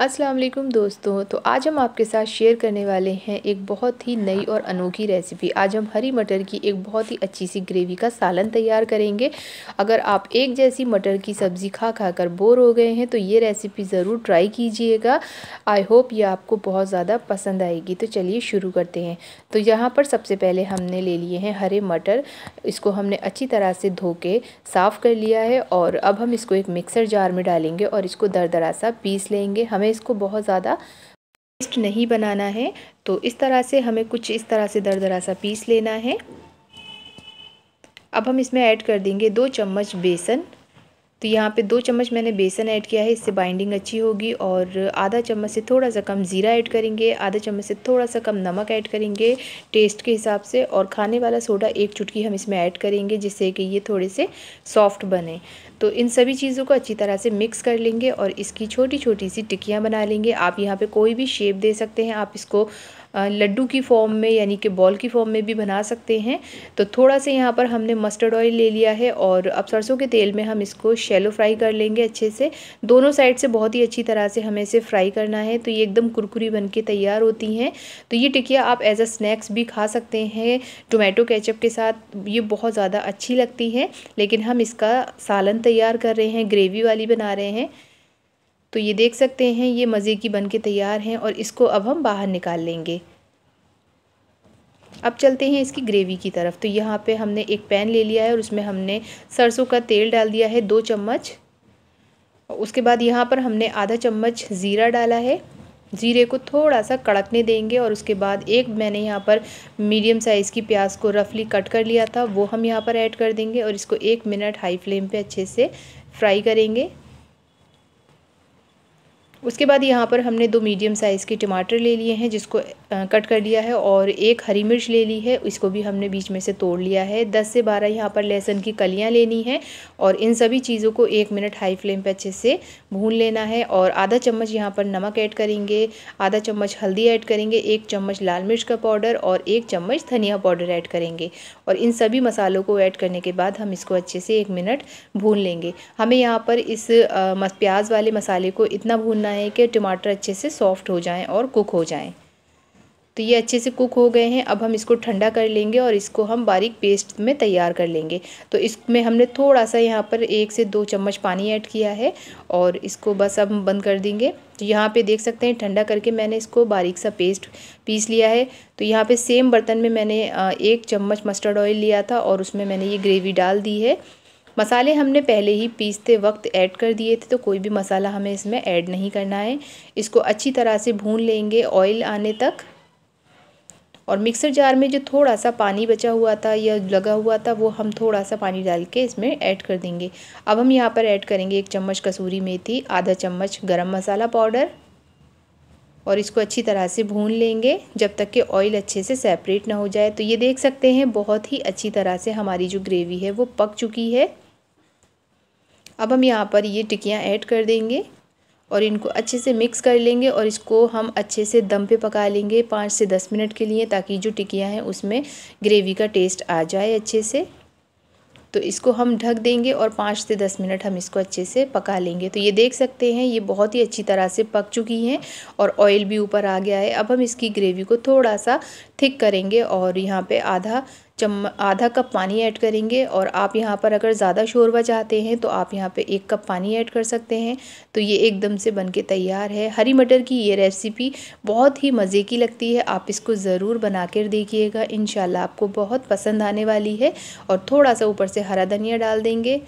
अस्सलाम वालेकुम दोस्तों तो आज हम आपके साथ शेयर करने वाले हैं एक बहुत ही नई और अनोखी रेसिपी आज हम हरी मटर की एक बहुत ही अच्छी सी ग्रेवी का सालन तैयार करेंगे अगर आप एक जैसी मटर की सब्ज़ी खा खा कर बोर हो गए हैं तो ये रेसिपी ज़रूर ट्राई कीजिएगा आई होप ये आपको बहुत ज़्यादा पसंद आएगी तो चलिए शुरू करते हैं तो यहाँ पर सबसे पहले हमने ले लिए हैं हरे मटर इसको हमने अच्छी तरह से धो के साफ़ कर लिया है और अब हम इसको एक मिक्सर जार में डालेंगे और इसको दर दरा सा पीस लेंगे हम हमें इसको बहुत ज़्यादा पेस्ट नहीं बनाना है तो इस तरह से हमें कुछ इस तरह से दरदरा सा पीस लेना है अब हम इसमें ऐड कर देंगे दो चम्मच बेसन तो यहाँ पे दो चम्मच मैंने बेसन ऐड किया है इससे बाइंडिंग अच्छी होगी और आधा चम्मच से थोड़ा सा कम ज़ीरा ऐड करेंगे आधा चम्मच से थोड़ा सा कम नमक ऐड करेंगे टेस्ट के हिसाब से और खाने वाला सोडा एक चुटकी हम इसमें ऐड करेंगे जिससे कि ये थोड़े से सॉफ्ट बने तो इन सभी चीज़ों को अच्छी तरह से मिक्स कर लेंगे और इसकी छोटी छोटी सी टिक्कियाँ बना लेंगे आप यहाँ पर कोई भी शेप दे सकते हैं आप इसको लड्डू की फॉर्म में यानी कि बॉल की फॉर्म में भी बना सकते हैं तो थोड़ा सा यहाँ पर हमने मस्टर्ड ऑयल ले लिया है और अब सरसों के तेल में हम इसको शेलो फ्राई कर लेंगे अच्छे से दोनों साइड से बहुत ही अच्छी तरह से हमें इसे फ्राई करना है तो ये एकदम कुरकुरी बन के तैयार होती हैं तो ये टिकिया आप एज अ स्नैक्स भी खा सकते हैं टोमेटो केचप के साथ ये बहुत ज़्यादा अच्छी लगती है लेकिन हम इसका सालन तैयार कर रहे हैं ग्रेवी वाली बना रहे हैं तो ये देख सकते हैं ये मज़े की बन के तैयार हैं और इसको अब हम बाहर निकाल लेंगे अब चलते हैं इसकी ग्रेवी की तरफ तो यहाँ पे हमने एक पैन ले लिया है और उसमें हमने सरसों का तेल डाल दिया है दो चम्मच उसके बाद यहाँ पर हमने आधा चम्मच ज़ीरा डाला है जीरे को थोड़ा सा कड़कने देंगे और उसके बाद एक मैंने यहाँ पर मीडियम साइज़ की प्याज को रफली कट कर लिया था वो हम यहाँ पर ऐड कर देंगे और इसको एक मिनट हाई फ्लेम पे अच्छे से फ्राई करेंगे उसके बाद यहाँ पर हमने दो मीडियम साइज़ के टमाटर ले लिए हैं जिसको कट कर लिया है और एक हरी मिर्च ले ली है इसको भी हमने बीच में से तोड़ लिया है दस से बारह यहाँ पर लहसुन की कलियाँ लेनी है और इन सभी चीज़ों को एक मिनट हाई फ्लेम पर अच्छे से भून लेना है और आधा चम्मच यहाँ पर नमक ऐड करेंगे आधा चम्मच हल्दी ऐड करेंगे एक चम्मच लाल मिर्च का पाउडर और एक चम्मच धनिया पाउडर ऐड करेंगे और इन सभी मसालों को ऐड करने के बाद हम इसको अच्छे से एक मिनट भून लेंगे हमें यहाँ पर इस प्याज वाले मसाले को इतना भूनना है कि टमाटर अच्छे से सॉफ्ट हो जाएँ और कुक हो जाएँ तो ये अच्छे से कुक हो गए हैं अब हम इसको ठंडा कर लेंगे और इसको हम बारीक पेस्ट में तैयार कर लेंगे तो इसमें हमने थोड़ा सा यहाँ पर एक से दो चम्मच पानी ऐड किया है और इसको बस अब हम बंद कर देंगे तो यहाँ पे देख सकते हैं ठंडा करके मैंने इसको बारीक सा पेस्ट पीस लिया है तो यहाँ पे सेम बर्तन में मैंने एक चम्मच मस्टर्ड ऑयल लिया था और उसमें मैंने ये ग्रेवी डाल दी है मसाले हमने पहले ही पीसते वक्त ऐड कर दिए थे तो कोई भी मसाला हमें इसमें ऐड नहीं करना है इसको अच्छी तरह से भून लेंगे ऑयल आने तक और मिक्सर जार में जो थोड़ा सा पानी बचा हुआ था या लगा हुआ था वो हम थोड़ा सा पानी डाल के इसमें ऐड कर देंगे अब हम यहाँ पर ऐड करेंगे एक चम्मच कसूरी मेथी आधा चम्मच गरम मसाला पाउडर और इसको अच्छी तरह से भून लेंगे जब तक कि ऑयल अच्छे से सेपरेट ना हो जाए तो ये देख सकते हैं बहुत ही अच्छी तरह से हमारी जो ग्रेवी है वो पक चुकी है अब हम यहाँ पर ये टिकियाँ ऐड कर देंगे और इनको अच्छे से मिक्स कर लेंगे और इसको हम अच्छे से दम पे पका लेंगे पाँच से दस मिनट के लिए ताकि जो टिकियाँ हैं उसमें ग्रेवी का टेस्ट आ जाए अच्छे से तो इसको हम ढक देंगे और पाँच से दस मिनट हम इसको अच्छे से पका लेंगे तो ये देख सकते हैं ये बहुत ही अच्छी तरह से पक चुकी हैं और ऑयल भी ऊपर आ गया है अब हम इसकी ग्रेवी को थोड़ा सा थिक करेंगे और यहाँ पे आधा चम आधा कप पानी ऐड करेंगे और आप यहाँ पर अगर ज़्यादा शोरबा चाहते हैं तो आप यहाँ पे एक कप पानी ऐड कर सकते हैं तो ये एकदम से बन के तैयार है हरी मटर की ये रेसिपी बहुत ही मज़े की लगती है आप इसको ज़रूर बना कर देखिएगा इन आपको बहुत पसंद आने वाली है और थोड़ा सा ऊपर से हरा धनिया डाल देंगे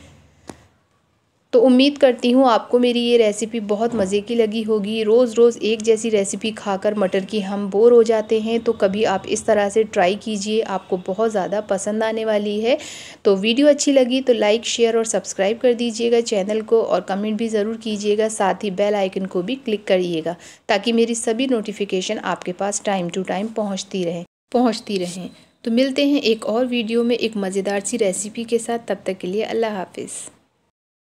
तो उम्मीद करती हूँ आपको मेरी ये रेसिपी बहुत मज़े की लगी होगी रोज़ रोज़ एक जैसी रेसिपी खाकर मटर की हम बोर हो जाते हैं तो कभी आप इस तरह से ट्राई कीजिए आपको बहुत ज़्यादा पसंद आने वाली है तो वीडियो अच्छी लगी तो लाइक शेयर और सब्सक्राइब कर दीजिएगा चैनल को और कमेंट भी ज़रूर कीजिएगा साथ ही बेल आइकन को भी क्लिक करिएगा ताकि मेरी सभी नोटिफिकेशन आपके पास टाइम टू टाइम पहुँचती रहे पहुँचती रहें तो मिलते हैं एक और वीडियो में एक मज़ेदार सी रेसिपी के साथ तब तक के लिए अल्लाह हाफिज़